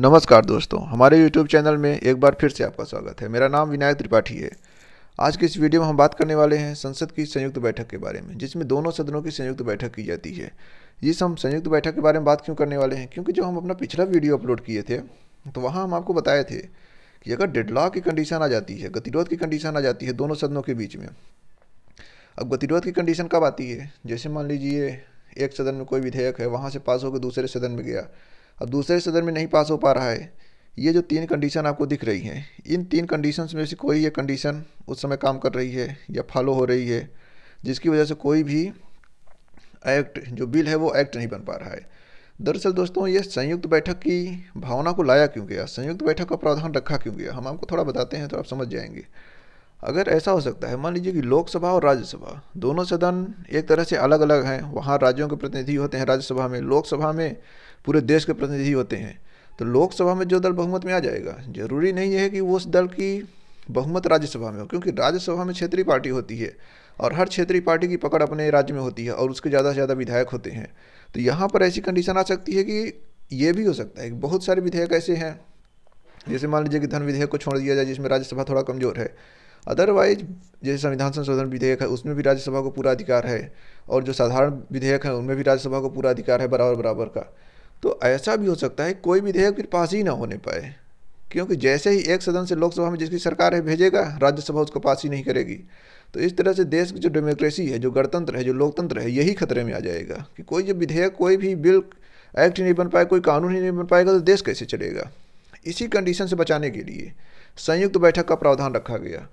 नमस्कार दोस्तों हमारे YouTube चैनल में एक बार फिर से आपका स्वागत है मेरा नाम विनायक त्रिपाठी है आज के इस वीडियो में हम बात करने वाले हैं संसद की संयुक्त बैठक के बारे में जिसमें दोनों सदनों की संयुक्त बैठक की जाती है इस हम संयुक्त बैठक के बारे में बात क्यों करने वाले हैं क्योंकि जब हम अपना पिछला वीडियो अपलोड किए थे तो वहाँ हम आपको बताए थे कि अगर डेडलॉक की कंडीशन आ जाती है गतिरोध की कंडीशन आ जाती है दोनों सदनों के बीच में अब गतिरोध की कंडीशन कब आती है जैसे मान लीजिए एक सदन में कोई विधेयक है वहाँ से पास होकर दूसरे सदन में गया अब दूसरे सदन में नहीं पास हो पा रहा है ये जो तीन कंडीशन आपको दिख रही हैं इन तीन कंडीशंस में से कोई ये कंडीशन उस समय काम कर रही है या फॉलो हो रही है जिसकी वजह से कोई भी एक्ट जो बिल है वो एक्ट नहीं बन पा रहा है दरअसल दोस्तों ये संयुक्त बैठक की भावना को लाया क्यों गया संयुक्त बैठक का प्रावधान रखा क्यों गया हम आपको थोड़ा बताते हैं तो आप समझ जाएंगे अगर ऐसा हो सकता है मान लीजिए कि लोकसभा और राज्यसभा दोनों सदन एक तरह से अलग अलग हैं वहाँ राज्यों के प्रतिनिधि होते हैं राज्यसभा में लोकसभा में पूरे देश के प्रतिनिधि होते हैं तो लोकसभा में जो दल बहुमत में आ जाएगा जरूरी नहीं है कि उस दल की बहुमत राज्यसभा में हो क्योंकि राज्यसभा में क्षेत्रीय पार्टी होती है और हर क्षेत्रीय पार्टी की पकड़ अपने राज्य में होती है और उसके ज़्यादा से ज़्यादा विधायक होते हैं तो यहाँ पर ऐसी कंडीशन आ सकती है कि ये भी हो सकता है बहुत सारे विधेयक ऐसे हैं जैसे मान लीजिए कि धन विधेयक को छोड़ दिया जाए जिसमें राज्यसभा थोड़ा कमज़ोर है अदरवाइज जैसे संविधान संशोधन विधेयक है उसमें भी राज्यसभा को पूरा अधिकार है और जो साधारण विधेयक है उनमें भी राज्यसभा को पूरा अधिकार है बराबर बराबर का तो ऐसा भी हो सकता है कोई विधेयक फिर पास ही ना होने पाए क्योंकि जैसे ही एक सदन से लोकसभा में जिसकी सरकार है भेजेगा राज्यसभा उसको पास ही नहीं करेगी तो इस तरह से देश की जो डेमोक्रेसी है जो गणतंत्र है जो लोकतंत्र है यही खतरे में आ जाएगा कि कोई जो विधेयक कोई भी बिल एक्ट नहीं बन पाए कोई कानून ही नहीं बन पाएगा तो देश कैसे चलेगा इसी कंडीशन से बचाने के लिए संयुक्त बैठक का प्रावधान रखा गया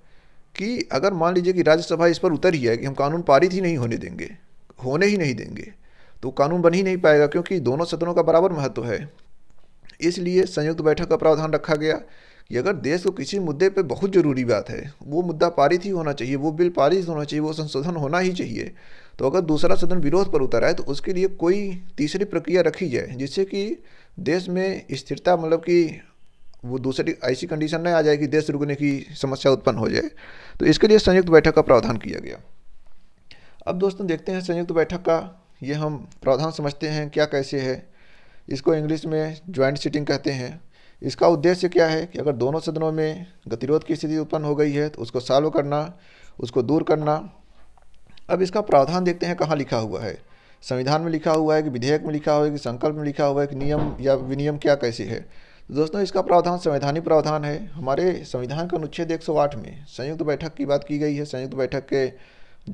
कि अगर मान लीजिए कि राज्यसभा इस पर उतर ही है कि हम कानून पारित ही नहीं होने देंगे होने ही नहीं देंगे तो कानून बन ही नहीं पाएगा क्योंकि दोनों सदनों का बराबर महत्व है इसलिए संयुक्त बैठक का प्रावधान रखा गया कि अगर देश को किसी मुद्दे पर बहुत ज़रूरी बात है वो मुद्दा पारित ही होना चाहिए वो बिल पारित होना चाहिए वो संशोधन होना ही चाहिए तो अगर दूसरा सदन विरोध पर उतर आए तो उसके लिए कोई तीसरी प्रक्रिया रखी जाए जिससे कि देश में स्थिरता मतलब कि वो दूसरी ऐसी कंडीशन नहीं आ जाए कि देश रुकने की समस्या उत्पन्न हो जाए तो इसके लिए संयुक्त बैठक का प्रावधान किया गया अब दोस्तों देखते हैं संयुक्त बैठक का ये हम प्रावधान समझते हैं क्या कैसे है इसको इंग्लिश में ज्वाइंट सीटिंग कहते हैं इसका उद्देश्य क्या है कि अगर दोनों सदनों में गतिरोध की स्थिति उत्पन्न हो गई है तो उसको सॉल्व करना उसको दूर करना अब इसका प्रावधान देखते हैं कहाँ लिखा हुआ है संविधान में लिखा हुआ है कि विधेयक में लिखा हुआ है कि संकल्प में लिखा हुआ है कि नियम या विनियम क्या कैसे है तो दोस्तों इसका प्रावधान संवैधानिक प्रावधान है हमारे संविधान के अनुच्छेद एक में संयुक्त बैठक की बात की गई है संयुक्त बैठक के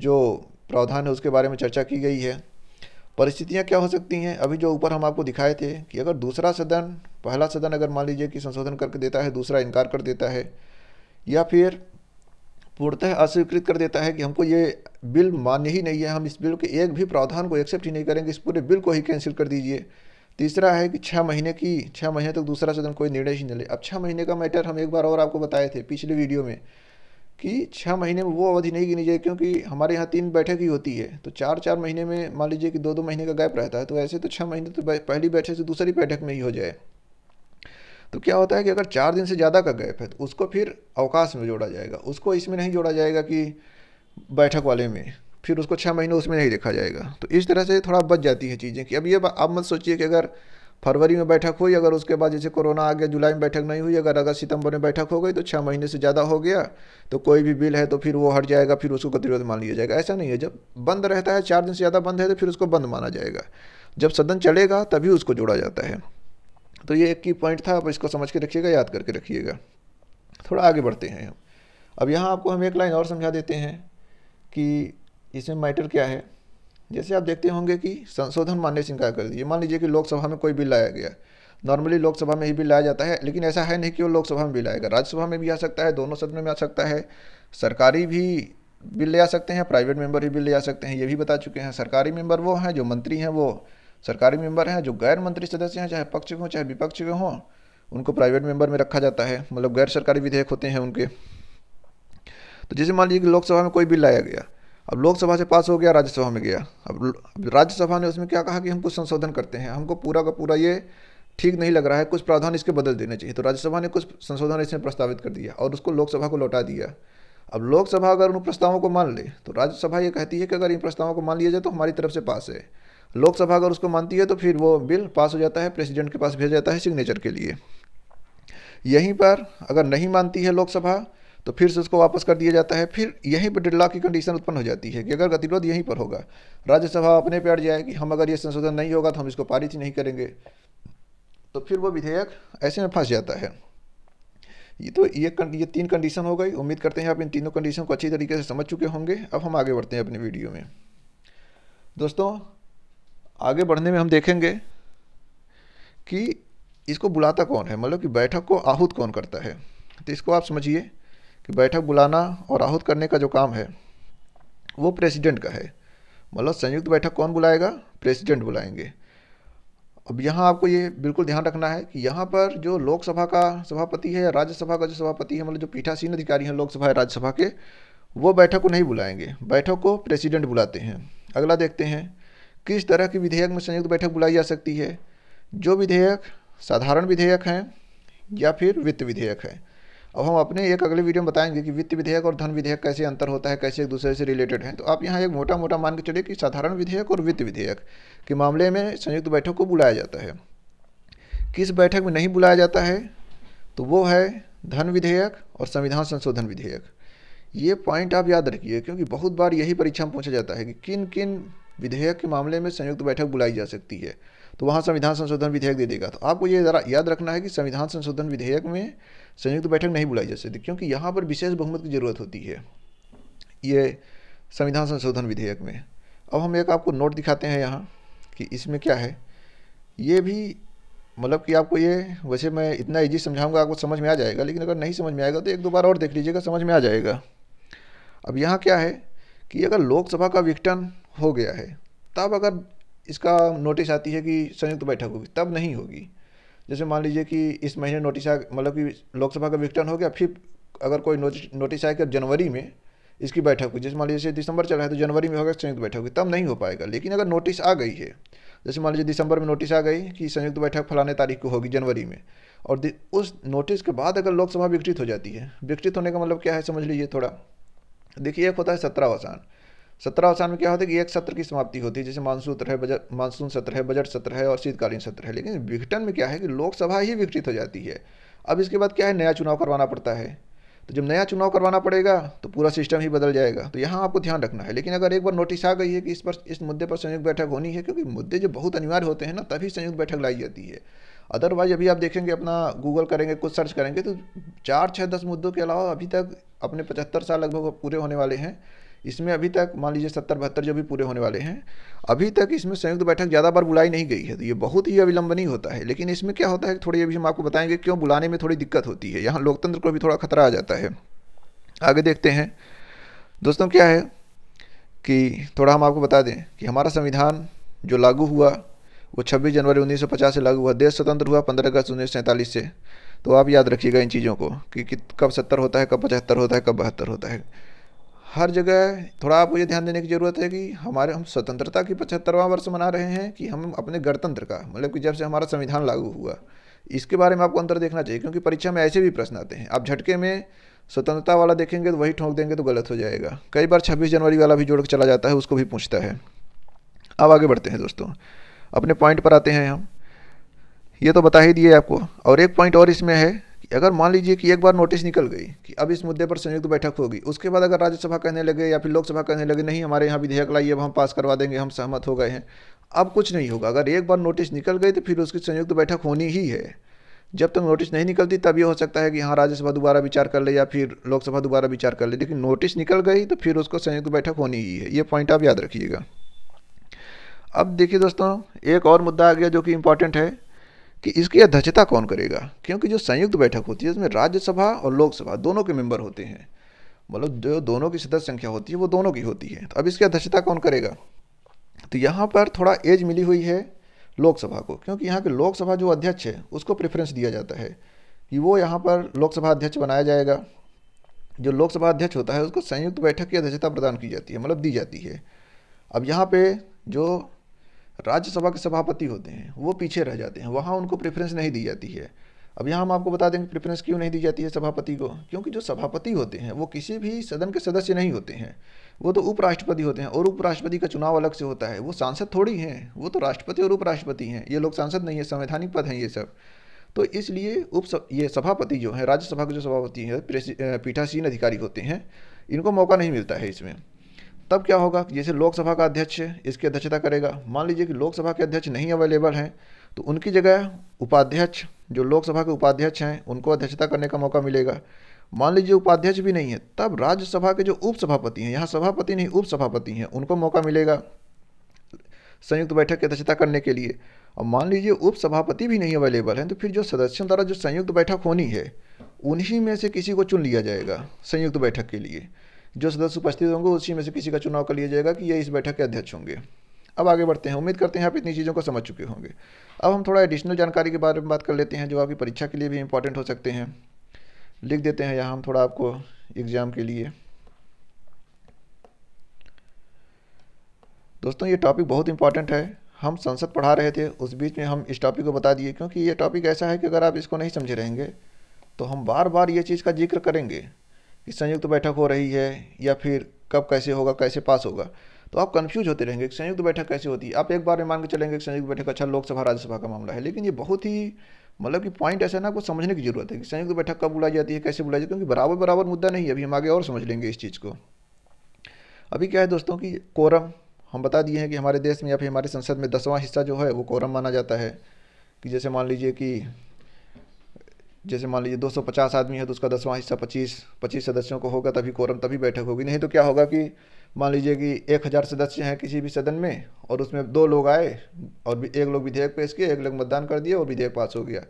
जो प्रावधान है उसके बारे में चर्चा की गई है परिस्थितियाँ क्या हो सकती हैं अभी जो ऊपर हम आपको दिखाए थे कि अगर दूसरा सदन पहला सदन अगर मान लीजिए कि संशोधन करके देता है दूसरा इनकार कर देता है या फिर पूर्णतः अस्वीकृत कर देता है कि हमको ये बिल मान्य ही नहीं है हम इस बिल के एक भी प्रावधान को एक्सेप्ट ही नहीं करेंगे इस पूरे बिल को ही कैंसिल कर दीजिए तीसरा है कि छः महीने की छः महीने तक दूसरा सदन कोई निर्णय ही नहीं ले अब छः महीने का मैटर हम एक बार और आपको बताए थे पिछले वीडियो में कि छः महीने में वो अवधि नहीं गिनी जाए क्योंकि हमारे यहाँ तीन बैठक ही होती है तो चार चार महीने में मान लीजिए कि दो दो महीने का गैप रहता है तो ऐसे तो छः महीने तो पहली बैठक से दूसरी बैठक में ही हो जाए तो क्या होता है कि अगर चार दिन से ज़्यादा का गैप है तो उसको फिर अवकाश में जोड़ा जाएगा उसको इसमें नहीं जोड़ा जाएगा कि बैठक वाले में फिर उसको छः महीने उसमें नहीं देखा जाएगा तो इस तरह से थोड़ा बच जाती है चीज़ें कि अब ये आप मत सोचिए कि अगर फरवरी में बैठक हुई अगर उसके बाद जैसे कोरोना आ गया जुलाई में बैठक नहीं हुई अगर अगर सितंबर में बैठक हो गई तो छः महीने से ज़्यादा हो गया तो कोई भी बिल है तो फिर वो हट जाएगा फिर उसको गतिरोध मान लिया जाएगा ऐसा नहीं है जब बंद रहता है चार दिन से ज़्यादा बंद है तो फिर उसको बंद माना जाएगा जब सदन चलेगा तभी उसको जोड़ा जाता है तो ये एक की पॉइंट था आप इसको समझ के रखिएगा याद करके रखिएगा थोड़ा आगे बढ़ते हैं हम अब यहाँ आपको हम एक लाइन और समझा देते हैं कि इसमें मैटर क्या है जैसे आप देखते होंगे कि संशोधन मानने से इनकार कर दिए मान लीजिए कि लोकसभा में कोई बिल लाया गया नॉर्मली लोकसभा में ही बिल लाया जाता है लेकिन ऐसा है नहीं कि वो लोकसभा में बिल आएगा राज्यसभा में भी आ सकता है दोनों सदनों में आ सकता है सरकारी भी बिल ले आ सकते हैं प्राइवेट मेंबर भी बिल ले आ सकते हैं ये भी बता चुके हैं सरकारी मेंबर वो हैं जो मंत्री हैं वो सरकारी मेंबर हैं जो गैर मंत्री सदस्य हैं चाहे पक्ष के हों चाहे विपक्ष के हों उनको प्राइवेट मेंबर में रखा जाता है मतलब गैर सरकारी विधेयक होते हैं उनके तो जैसे मान लीजिए कि लोकसभा में कोई बिल लाया गया अब लोकसभा से पास हो गया राज्यसभा में गया अब राज्यसभा ने उसमें क्या कहा कि हम कुछ संशोधन करते हैं हमको पूरा का पूरा ये ठीक नहीं लग रहा है कुछ प्रावधान इसके बदल देने चाहिए तो राज्यसभा ने कुछ संशोधन इसमें प्रस्तावित कर दिया और उसको लोकसभा को लौटा दिया अब लोकसभा अगर उन प्रस्तावों को मान ले तो राज्यसभा ये कहती है कि अगर इन प्रस्तावों को मान लिया जाए तो हमारी तरफ से पास है लोकसभा अगर उसको मानती है तो फिर वो बिल पास हो जाता है प्रेसिडेंट के पास भेजा जाता है सिग्नेचर के लिए यहीं पर अगर नहीं मानती है लोकसभा तो फिर से उसको वापस कर दिया जाता है फिर यहीं पर डेढ़ लाख की कंडीशन उत्पन्न हो जाती है कि अगर गतिरोध यहीं पर होगा राज्यसभा अपने पे अड़ कि हम अगर ये संशोधन नहीं होगा तो हम इसको पारित ही नहीं करेंगे तो फिर वो विधेयक ऐसे में फंस जाता है ये तो ये ये तीन कंडीशन हो गई उम्मीद करते हैं आप इन तीनों कंडीशन को अच्छी तरीके से समझ चुके होंगे अब हम आगे बढ़ते हैं अपने वीडियो में दोस्तों आगे बढ़ने में हम देखेंगे कि इसको बुलाता कौन है मतलब कि बैठक को आहूत कौन करता है तो इसको आप समझिए कि बैठक बुलाना और आहूत करने का जो काम है वो प्रेसिडेंट का है मतलब संयुक्त बैठक कौन बुलाएगा प्रेसिडेंट बुलाएंगे अब यहाँ आपको ये बिल्कुल ध्यान रखना है कि यहाँ पर जो लोकसभा का सभापति है या राज्यसभा का जो सभापति है मतलब जो पीठासीन अधिकारी हैं लोकसभा या राज्यसभा के वो बैठक को नहीं बुलाएंगे बैठक को प्रेसिडेंट बुलाते हैं अगला देखते हैं किस तरह की विधेयक में संयुक्त बैठक बुलाई जा सकती है जो विधेयक साधारण विधेयक हैं या फिर वित्त विधेयक है अब हम अपने एक अगले वीडियो में बताएंगे कि वित्त विधेयक और धन विधेयक कैसे अंतर होता है कैसे एक दूसरे से रिलेटेड है तो आप यहाँ एक मोटा मोटा मान के चलिए कि साधारण विधेयक और वित्त विधेयक के मामले में संयुक्त बैठक को बुलाया जाता है किस बैठक में नहीं बुलाया जाता है तो वो है धन विधेयक और संविधान संशोधन विधेयक ये पॉइंट आप याद रखिए क्योंकि बहुत बार यही परीक्षा में पूछा जाता है कि किन किन विधेयक के मामले में संयुक्त बैठक बुलाई जा सकती है तो वहाँ संविधान संशोधन विधेयक दे देगा तो आपको ये याद रखना है कि संविधान संशोधन विधेयक में संयुक्त बैठक नहीं बुलाई जा सकती क्योंकि यहाँ पर विशेष बहुमत की ज़रूरत होती है ये संविधान संशोधन विधेयक में अब हम एक आपको नोट दिखाते हैं यहाँ कि इसमें क्या है ये भी मतलब कि आपको ये वैसे मैं इतना ईजी समझाऊंगा आपको समझ में आ जाएगा लेकिन अगर नहीं समझ में आएगा तो एक दो बार और देख लीजिएगा समझ में आ जाएगा अब यहाँ क्या है कि अगर लोकसभा का विघटन हो गया है तब अगर इसका नोटिस आती है कि संयुक्त बैठक होगी तब नहीं होगी जैसे मान लीजिए कि इस महीने नोटिस आ मतलब कि लोकसभा का विघटन हो गया फिर अगर कोई नोटिस नोटिस कि जनवरी में इसकी बैठक हुई जैसे मान लीजिए दिसंबर चल रहा है तो जनवरी में होगा संयुक्त बैठक हुई तब नहीं हो पाएगा लेकिन अगर नोटिस आ गई है जैसे मान लीजिए दिसंबर में नोटिस आ गई कि संयुक्त बैठक फलाने तारीख को होगी जनवरी में और उस नोटिस के बाद अगर लोकसभा विकसित हो जाती है विकसित होने का मतलब क्या है समझ लीजिए थोड़ा देखिए एक होता है सत्रह आसान सत्रह अवसान में क्या होता है कि एक सत्र की समाप्ति होती है जैसे मानसून सत्र है बजट मानसून सत्र है बजट सत्र है और शीतकालीन सत्र है लेकिन विघटन में क्या है कि लोकसभा ही विघटित हो जाती है अब इसके बाद क्या है नया चुनाव करवाना पड़ता है तो जब नया चुनाव करवाना पड़ेगा तो पूरा सिस्टम ही बदल जाएगा तो यहाँ आपको ध्यान रखना है लेकिन अगर एक बार नोटिस आ गई है कि इस पर इस मुद्दे पर संयुक्त बैठक होनी है क्योंकि मुद्दे जो बहुत अनिवार्य होते हैं ना तभी संयुक्त बैठक लाई जाती है अदरवाइज अभी आप देखेंगे अपना गूगल करेंगे कुछ सर्च करेंगे तो चार छः दस मुद्दों के अलावा अभी तक अपने पचहत्तर साल लगभग पूरे होने वाले हैं इसमें अभी तक मान लीजिए सत्तर बहत्तर जो भी पूरे होने वाले हैं अभी तक इसमें संयुक्त बैठक ज़्यादा बार बुलाई नहीं गई है तो ये बहुत ही अविलंबनी होता है लेकिन इसमें क्या होता है थोड़ी अभी हम आपको बताएंगे क्यों बुलाने में थोड़ी दिक्कत होती है यहाँ लोकतंत्र को भी थोड़ा खतरा आ जाता है आगे देखते हैं दोस्तों क्या है कि थोड़ा हम आपको बता दें कि हमारा संविधान जो लागू हुआ वो छब्बीस जनवरी उन्नीस से लागू हुआ देश स्वतंत्र हुआ पंद्रह अगस्त उन्नीस से तो आप याद रखिएगा इन चीज़ों को कि कब सत्तर होता है कब पचहत्तर होता है कब बहत्तर होता है हर जगह थोड़ा आपको ये ध्यान देने की ज़रूरत है कि हमारे हम स्वतंत्रता की पचहत्तरवां वर्ष मना रहे हैं कि हम अपने गणतंत्र का मतलब कि जब से हमारा संविधान लागू हुआ इसके बारे में आपको अंतर देखना चाहिए क्योंकि परीक्षा में ऐसे भी प्रश्न आते हैं आप झटके में स्वतंत्रता वाला देखेंगे तो वही ठोंक देंगे तो गलत हो जाएगा कई बार छब्बीस जनवरी वाला भी जोड़ चला जाता है उसको भी पूछता है अब आगे बढ़ते हैं दोस्तों अपने पॉइंट पर आते हैं हम ये तो बता ही दिए आपको और एक पॉइंट और इसमें है अगर मान लीजिए कि एक बार नोटिस निकल गई कि अब इस मुद्दे पर संयुक्त बैठक होगी उसके बाद अगर राज्यसभा कहने लगे या फिर लोकसभा कहने लगे नहीं हमारे यहाँ विधेयक लाइए अब हम पास करवा देंगे हम सहमत हो गए हैं अब कुछ नहीं होगा अगर एक बार नोटिस निकल गई तो फिर उसकी संयुक्त बैठक होनी ही है जब तक तो नोटिस नहीं निकलती तब ये हो सकता है कि हाँ राज्यसभा दोबारा विचार कर ले या फिर लोकसभा दोबारा विचार कर ले लेकिन नोटिस निकल गई तो फिर उसको संयुक्त बैठक होनी ही है ये पॉइंट आप याद रखिएगा अब देखिए दोस्तों एक और मुद्दा आ गया जो कि इम्पॉर्टेंट है कि इसकी अध्यक्षता कौन करेगा क्योंकि जो संयुक्त बैठक होती है इसमें राज्यसभा और लोकसभा दोनों के मेंबर होते हैं मतलब जो दोनों की सदस्य संख्या होती है वो दोनों की होती है तो अब इसकी अध्यक्षता कौन करेगा तो यहाँ पर थोड़ा एज मिली हुई है लोकसभा को क्योंकि यहाँ के लोकसभा जो अध्यक्ष है उसको प्रेफरेंस दिया जाता है कि वो यहाँ पर लोकसभा अध्यक्ष बनाया जाएगा जो लोकसभा अध्यक्ष होता है उसको संयुक्त बैठक की अध्यक्षता प्रदान की जाती है मतलब दी जाती है अब यहाँ पे जो राज्यसभा के सभापति होते हैं वो पीछे रह जाते हैं वहाँ उनको प्रेफरेंस नहीं दी जाती है अब यहाँ हम आपको बता दें कि प्रेफरेंस क्यों नहीं दी जाती है सभापति को क्योंकि जो सभापति होते हैं वो किसी भी सदन के सदस्य नहीं होते हैं वो तो उपराष्ट्रपति होते हैं और उपराष्ट्रपति का चुनाव अलग से होता है वो सांसद थोड़ी हैं वो तो राष्ट्रपति और उपराष्ट्रपति हैं ये लोग सांसद नहीं है संवैधानिक पद हैं ये सब तो इसलिए उप ये सभापति जो है राज्यसभा के जो सभापति हैं पीठासीन अधिकारी होते हैं इनको मौका नहीं मिलता है इसमें तब क्या होगा जैसे लोकसभा का अध्यक्ष इसकी अध्यक्षता करेगा मान लीजिए कि लोकसभा के अध्यक्ष नहीं अवेलेबल हैं तो उनकी जगह उपाध्यक्ष जो लोकसभा के उपाध्यक्ष हैं उनको अध्यक्षता करने का मौका मिलेगा मान लीजिए उपाध्यक्ष भी नहीं है तब राज्यसभा के जो उपसभापति हैं यहाँ सभापति नहीं उपसभापति हैं उनको मौका मिलेगा संयुक्त बैठक की अध्यक्षता करने के लिए और मान लीजिए उपसभापति भी नहीं अवेलेबल हैं तो फिर जो सदस्यों द्वारा जो संयुक्त बैठक होनी है उन्हीं में से किसी को चुन लिया जाएगा संयुक्त बैठक के लिए जो सदस्य उपस्थित होंगे उसी में से किसी का चुनाव कर लिया जाएगा कि ये इस बैठक के अध्यक्ष होंगे अब आगे बढ़ते हैं उम्मीद करते हैं आप इतनी चीज़ों को समझ चुके होंगे अब हम थोड़ा एडिशनल जानकारी के बारे में बात कर लेते हैं जो आपकी परीक्षा के लिए भी इंपॉर्टेंट हो सकते हैं लिख देते हैं यहाँ हम थोड़ा आपको एग्ज़ाम के लिए दोस्तों ये टॉपिक बहुत इंपॉर्टेंट है हम संसद पढ़ा रहे थे उस बीच में हम इस टॉपिक को बता दिए क्योंकि ये टॉपिक ऐसा है कि अगर आप इसको नहीं समझे रहेंगे तो हम बार बार ये चीज़ का जिक्र करेंगे कि संयुक्त बैठक हो रही है या फिर कब कैसे होगा कैसे पास होगा तो आप कन्फ्यूज होते रहेंगे कि संयुक्त बैठक कैसे होती है आप एक बार में मान के चलेंगे कि संयुक्त बैठक अच्छा लोकसभा राज्यसभा का मामला है लेकिन ये बहुत ही मतलब कि पॉइंट ऐसा ना आपको समझने की जरूरत है कि संयुक्त बैठक कब बुलाई जाती है कैसे बुलाई जाती है क्योंकि बराबर बराबर मुद्दा नहीं है अभी हम आगे और समझ लेंगे इस चीज़ को अभी क्या है दोस्तों कि कोरम हम बता दिए हैं कि हमारे देश में या फिर हमारे संसद में दसवां हिस्सा जो है वो कोरम माना जाता है कि जैसे मान लीजिए कि जैसे मान लीजिए 250 आदमी है तो उसका दसवां हिस्सा 25 25 सदस्यों को होगा तभी कोरम तभी बैठक होगी नहीं तो क्या होगा कि मान लीजिए कि एक हज़ार सदस्य हैं किसी भी सदन में और उसमें दो लोग आए और एक लोग विधेयक पेश किए एक लोग मतदान कर दिए और विधेयक पास हो गया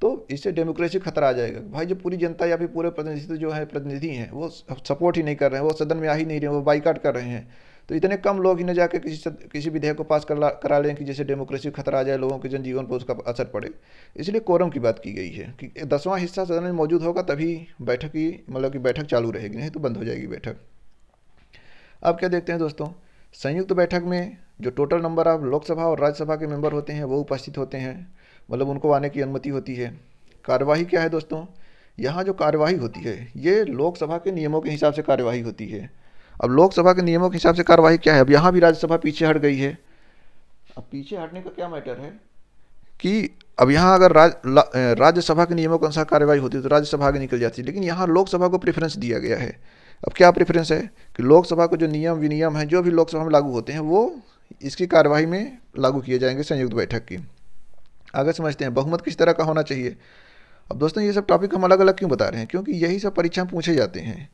तो इससे डेमोक्रेसी खतरा आ जाएगा भाई जो पूरी जनता या फिर पूरे प्रतिनिधित्व जो है प्रतिनिधि हैं वो सपोर्ट ही नहीं कर रहे हैं वो सदन में आ ही नहीं रहे हैं वो बाइकाट कर रहे हैं तो इतने कम लोग ही न जाकर किसी किसी विधेयक को पास करा करा लें कि जैसे डेमोक्रेसी खतरा आ जाए लोगों के जनजीवन पर उसका असर पड़े इसलिए कोरम की बात की गई है कि दसवां हिस्सा सदन में मौजूद होगा तभी बैठक की मतलब कि बैठक चालू रहेगी नहीं तो बंद हो जाएगी बैठक अब क्या देखते हैं दोस्तों संयुक्त बैठक में जो टोटल नंबर ऑफ लोकसभा और राज्यसभा के मेंबर होते हैं वो उपस्थित होते हैं मतलब उनको आने की अनुमति होती है कार्यवाही क्या है दोस्तों यहाँ जो कार्यवाही होती है ये लोकसभा के नियमों के हिसाब से कार्यवाही होती है अब लोकसभा के नियमों के हिसाब से कार्यवाही क्या है अब यहाँ भी राज्यसभा पीछे हट गई है अब पीछे हटने का क्या मैटर है कि अब यहाँ अगर राज राज्यसभा के नियमों के अनुसार कार्यवाही होती तो राज्यसभा आगे निकल जाती लेकिन यहाँ लोकसभा को प्रेफरेंस दिया गया है अब क्या प्रेफरेंस है कि लोकसभा को जो नियम विनियम हैं जो भी लोकसभा में लागू होते हैं वो इसकी कार्यवाही में लागू किए जाएंगे संयुक्त बैठक की आगे समझते हैं बहुमत किस तरह का होना चाहिए अब दोस्तों ये सब टॉपिक हम अलग अलग क्यों बता रहे हैं क्योंकि यही सब परीक्षा पूछे जाते हैं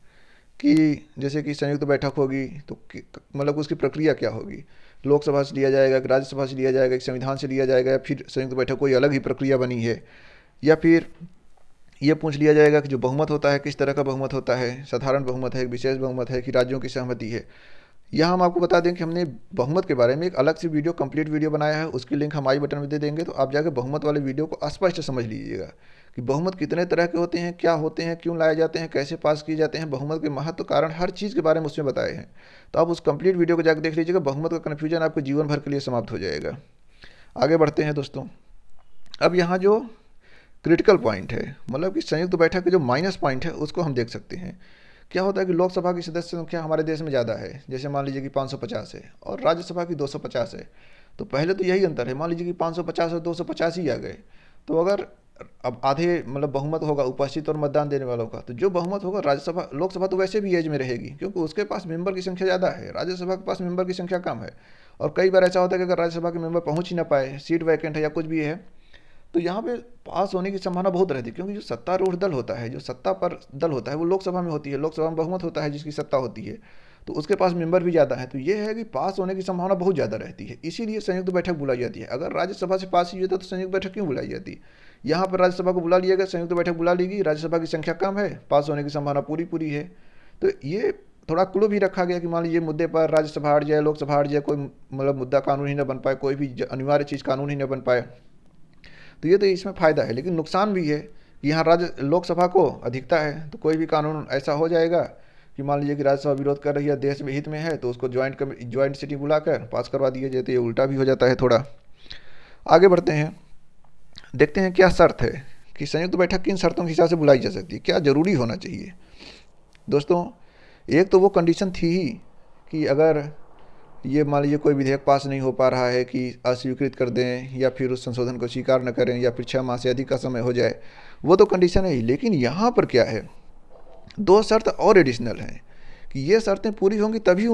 कि जैसे कि संयुक्त बैठक होगी तो मतलब उसकी प्रक्रिया क्या होगी लोकसभा से लिया जाएगा राज्यसभा से लिया जाएगा संविधान से लिया जाएगा या फिर संयुक्त बैठक कोई अलग ही प्रक्रिया बनी है या फिर ये पूछ लिया जाएगा कि जो बहुमत होता है किस तरह का बहुमत होता है साधारण बहुमत है विशेष बहुमत है कि राज्यों की सहमति है यह हम आपको बता दें कि हमने बहुमत के बारे में एक अलग सी वीडियो कंप्लीट वीडियो बनाया है उसकी लिंक हम आई बटन में दे देंगे तो आप जाकर बहुमत वाले वीडियो को स्पष्ट समझ लीजिएगा कि बहुमत कितने तरह के होते हैं क्या होते हैं क्यों लाए जाते हैं कैसे पास किए जाते हैं बहुमत के महत्व कारण हर चीज़ के बारे में उसमें बताए हैं तो आप उस कंप्लीट वीडियो को जाकर देख लीजिएगा बहुमत का कन्फ्यूजन आपके जीवन भर के लिए समाप्त हो जाएगा आगे बढ़ते हैं दोस्तों अब यहाँ जो क्रिटिकल पॉइंट है मतलब कि संयुक्त बैठक के जो माइनस पॉइंट है उसको हम देख सकते हैं क्या होता है कि लोकसभा की सदस्य संख्या हमारे देश में ज़्यादा है जैसे मान लीजिए कि 550 है और राज्यसभा की 250 है तो पहले तो यही अंतर है मान लीजिए कि 550 और 250 ही आ गए तो अगर अब आधे मतलब बहुमत होगा उपस्थित और मतदान देने वालों का तो जो बहुमत होगा राज्यसभा लोकसभा तो वैसे भी एज में रहेगी क्योंकि उसके पास मेंबर की संख्या ज़्यादा है राज्यसभा के पास मेंबर की संख्या कम है और कई बार ऐसा होता है कि अगर राज्यसभा के मेंबर पहुंच ही ना पाए सीट वैकेंट है या कुछ भी है तो यहाँ पे पास होने की संभावना बहुत रहती है क्योंकि जो सत्तारूढ़ दल होता है जो सत्ता पर दल होता है वो लोकसभा में होती है लोकसभा में बहुमत होता है जिसकी सत्ता होती है तो उसके पास मेंबर भी ज़्यादा है तो ये है कि पास होने की संभावना बहुत ज़्यादा रहती है इसीलिए संयुक्त बैठक बुलाई जाती है अगर राज्यसभा से पास ही होता तो संयुक्त बैठक क्यों बुलाई जाती यहाँ पर राज्यसभा को बुला लिया गया संयुक्त बैठक बुला ली गई राज्यसभा की संख्या कम है पास होने की संभावना पूरी पूरी है तो ये थोड़ा क्लू भी रखा गया कि मान लीजिए मुद्दे पर राज्यसभा हट जाए लोकसभा हट जाए कोई मतलब मुद्दा कानून ही न बन पाए कोई भी अनिवार्य चीज़ कानून ही न बन पाए तो ये तो इसमें फ़ायदा है लेकिन नुकसान भी है कि यहाँ राज्य लोकसभा को अधिकता है तो कोई भी कानून ऐसा हो जाएगा कि मान लीजिए कि राज्यसभा विरोध कर रही है देश में हित में है तो उसको ज्वाइंट ज्वाइंट सिटी बुलाकर पास करवा दिए जाए तो ये उल्टा भी हो जाता है थोड़ा आगे बढ़ते हैं देखते हैं क्या शर्त है कि संयुक्त बैठक किन शर्तों के हिसाब से बुलाई जा सकती है क्या ज़रूरी होना चाहिए दोस्तों एक तो वो कंडीशन थी ही कि अगर ये मान लीजिए कोई विधेयक पास नहीं हो पा रहा है कि अस्वीकृत कर दें या फिर उस संशोधन को स्वीकार न करें या फिर छः माह से अधिक का समय हो जाए वो तो कंडीशन है ही लेकिन यहाँ पर क्या है दो शर्त और एडिशनल हैं कि ये शर्तें पूरी होंगी तभी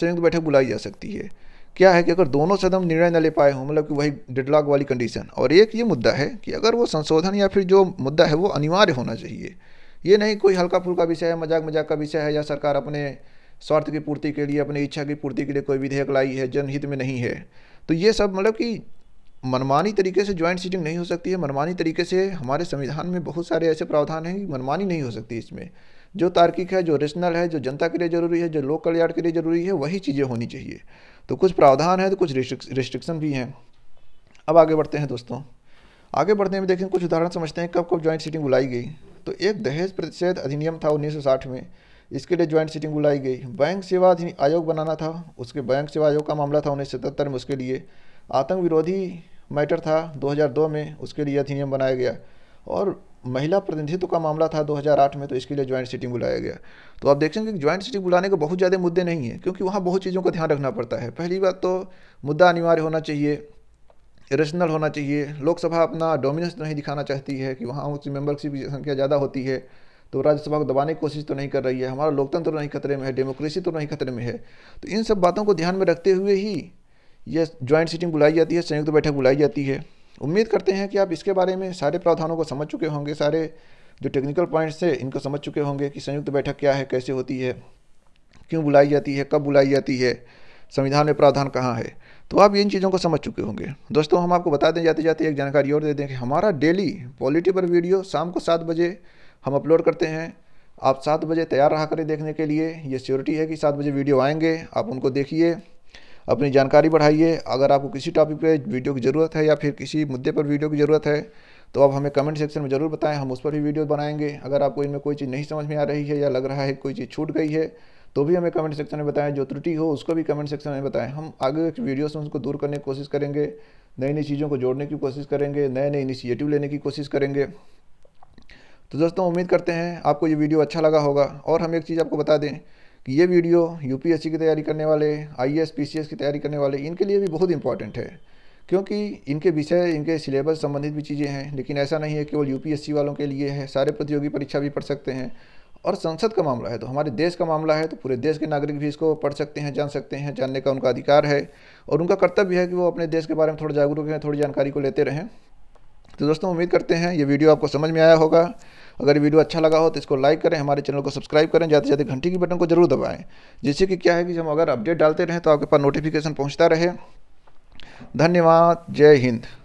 संयुक्त बैठक बुलाई जा सकती है क्या है कि अगर दोनों सदन निर्णय न ले पाए हों मतलब कि वही डेडलॉक वाली कंडीशन और एक ये मुद्दा है कि अगर वो संशोधन या फिर जो मुद्दा है वो अनिवार्य होना चाहिए ये नहीं कोई हल्का फुल्का विषय है मजाक मजाक का विषय है या सरकार अपने स्वार्थ की पूर्ति के लिए अपनी इच्छा की पूर्ति के लिए कोई विधेयक लाई है जनहित में नहीं है तो ये सब मतलब कि मनमानी तरीके से ज्वाइंट सीटिंग नहीं हो सकती है मनमानी तरीके से हमारे संविधान में बहुत सारे ऐसे प्रावधान हैं कि मनमानी नहीं हो सकती इसमें जो तार्किक है जो रेशनल है जो जनता के लिए ज़रूरी है जो लोक कल्याण के लिए ज़रूरी है वही चीज़ें होनी चाहिए तो कुछ प्रावधान है तो कुछ रिस्ट्रिक्शन भी हैं अब आगे बढ़ते हैं दोस्तों आगे बढ़ने में देखें कुछ उदाहरण समझते हैं कब कब ज्वाइंट सीटिंग बुलाई गई तो एक दहेज प्रतिषेध अधिनियम था उन्नीस में इसके लिए ज्वाइंट सिटिंग बुलाई गई बैंक सेवा आयोग बनाना था उसके बैंक सेवा आयोग का मामला था उन्नीस सतहत्तर में उसके लिए आतंक विरोधी मैटर था 2002 में उसके लिए अधिनियम बनाया गया और महिला प्रतिनिधित्व का मामला था 2008 में तो इसके लिए ज्वाइंट सिटिंग बुलाया गया तो आप देखेंगे कि ज्वाइंट सिटिंग बुलाने के बहुत ज़्यादा मुद्दे नहीं हैं क्योंकि वहाँ बहुत चीज़ों का ध्यान रखना पड़ता है पहली बात तो मुद्दा अनिवार्य होना चाहिए रेशनल होना चाहिए लोकसभा अपना डोमिनेंस नहीं दिखाना चाहती है कि वहाँ उसकी मेम्बरशिप की संख्या ज़्यादा होती है तो राज्यसभा को दबाने की कोशिश तो नहीं कर रही है हमारा लोकतंत्र तो नहीं खतरे में है डेमोक्रेसी तो नहीं खतरे में है तो इन सब बातों को ध्यान में रखते हुए ही यह ज्वाइंट सीटिंग बुलाई जाती है संयुक्त बैठक बुलाई जाती है उम्मीद करते हैं कि आप इसके बारे में सारे प्रावधानों को समझ चुके होंगे सारे जो टेक्निकल पॉइंट्स हैं इनको समझ चुके होंगे कि संयुक्त बैठक क्या है कैसे होती है क्यों बुलाई जाती है कब बुलाई जाती है संविधान में प्रावधान कहाँ है तो आप इन चीज़ों को समझ चुके होंगे दोस्तों हम आपको बता दें जाते जाते एक जानकारी और दे दें कि हमारा डेली पॉलिटी पर वीडियो शाम को सात बजे हम अपलोड करते हैं आप सात बजे तैयार रहा करें देखने के लिए ये श्योरिटी है कि सात बजे वीडियो आएंगे आप उनको देखिए अपनी जानकारी बढ़ाइए अगर आपको किसी टॉपिक पे वीडियो की ज़रूरत है या फिर किसी मुद्दे पर वीडियो की ज़रूरत है तो आप हमें कमेंट सेक्शन में ज़रूर बताएं हम उस पर भी वीडियो बनाएंगे अगर आपको इनमें कोई चीज़ नहीं समझ में आ रही है या लग रहा है कोई चीज़ छूट गई है तो भी हमें कमेंट सेक्शन में बताएँ जो त्रुटि हो उसको भी कमेंट सेक्शन में बताएं हम आगे वीडियो से उसको दूर करने की कोशिश करेंगे नई नई चीज़ों को जोड़ने की कोशिश करेंगे नए नए इनिशिएटिव लेने की कोशिश करेंगे तो दोस्तों उम्मीद करते हैं आपको ये वीडियो अच्छा लगा होगा और हम एक चीज़ आपको बता दें कि ये वीडियो यूपीएससी की तैयारी करने वाले आईएएस पीसीएस की तैयारी करने वाले इनके लिए भी बहुत इंपॉर्टेंट है क्योंकि इनके विषय इनके सिलेबस संबंधित भी चीज़ें हैं लेकिन ऐसा नहीं है केवल यूपीएससी वालों के लिए है सारे प्रतियोगी परीक्षा भी पढ़ सकते हैं और संसद का मामला है तो हमारे देश का मामला है तो पूरे देश के नागरिक भी इसको पढ़ सकते हैं जान सकते हैं जानने का उनका अधिकार है और उनका कर्तव्य है कि वो अपने देश के बारे में थोड़ा जागरूक हैं थोड़ी जानकारी को लेते रहें तो दोस्तों उम्मीद करते हैं ये वीडियो आपको समझ में आया होगा अगर वीडियो अच्छा लगा हो तो इसको लाइक करें हमारे चैनल को सब्सक्राइब करें ज़्यादा से ज़्यादा घंटी की बटन को जरूर दबाएँ जिससे कि क्या है कि हम अगर अपडेट डालते रहें तो आपके पास नोटिफिकेशन पहुँचता रहे धन्यवाद जय हिंद